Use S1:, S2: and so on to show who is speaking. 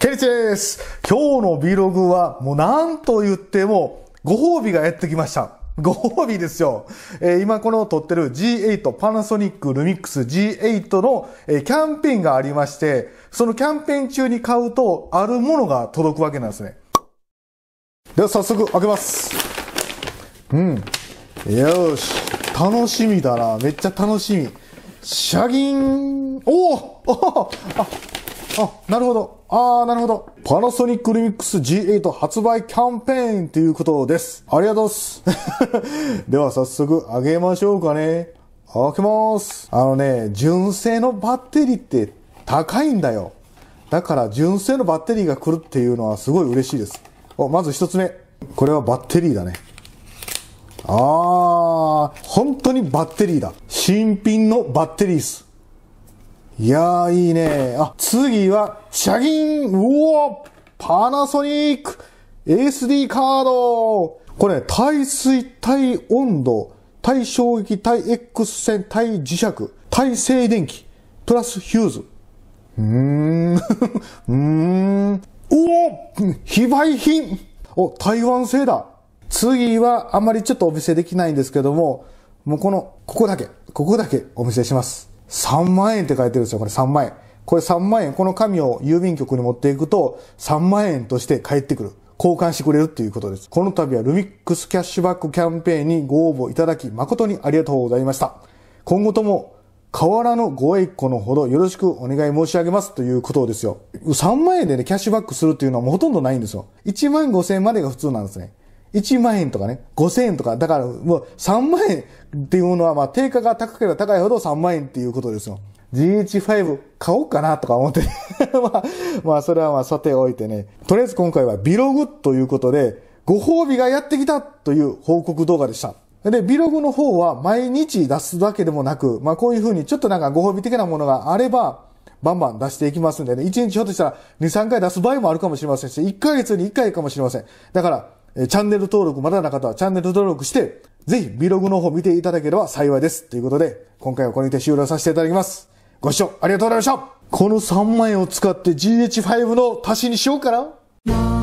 S1: ケリチです。今日の Vlog はもうなんと言ってもご褒美がやってきました。ご褒美ですよ。えー、今この撮ってる G8 パナソニックルミックス G8 の、えー、キャンペーンがありまして、そのキャンペーン中に買うとあるものが届くわけなんですね。では早速開けます。うん。よし。楽しみだな。めっちゃ楽しみ。シャギーン。おおあ あ、なるほど。ああ、なるほど。パナソニックリミックス G8 発売キャンペーンということです。ありがとうっす。では早速あげましょうかね。開けます。あのね、純正のバッテリーって高いんだよ。だから純正のバッテリーが来るっていうのはすごい嬉しいです。お、まず一つ目。これはバッテリーだね。あー、本当にバッテリーだ。新品のバッテリーっす。いやー、いいね。あ、次は、シャギンうおパナソニック !SD カードこれ、耐水、耐温度、耐衝撃、耐 X 線、耐磁石、耐静電気、プラスヒューズ。うーん、うーん。うお非売品お、台湾製だ次は、あんまりちょっとお見せできないんですけども、もうこの、ここだけ、ここだけお見せします。3万円って書いてるんですよ、これ3万円。これ3万円、この紙を郵便局に持っていくと、3万円として返ってくる。交換してくれるっていうことです。この度はルミックスキャッシュバックキャンペーンにご応募いただき、誠にありがとうございました。今後とも、河原のご栄光のほどよろしくお願い申し上げますということですよ。3万円でね、キャッシュバックするっていうのはもうほとんどないんですよ。1万5千円までが普通なんですね。1万円とかね、5千円とか、だからもう3万円っていうものは、まあ定価が高ければ高いほど3万円っていうことですよ。GH5 買おうかなとか思って、まあ、まあそれはまあさておいてね。とりあえず今回はビログということで、ご褒美がやってきたという報告動画でした。で、ビログの方は毎日出すだけでもなく、まあこういうふうにちょっとなんかご褒美的なものがあれば、バンバン出していきますんでね。1日ひょっとしたら2、3回出す場合もあるかもしれませんし、1ヶ月に1回かもしれません。だから、えチャンネル登録まだな方はチャンネル登録して、ぜひ Vlog の方見ていただければ幸いです。ということで、今回はこれにて終了させていただきます。ご視聴ありがとうございましたこの3万円を使って GH5 の足しにしようかな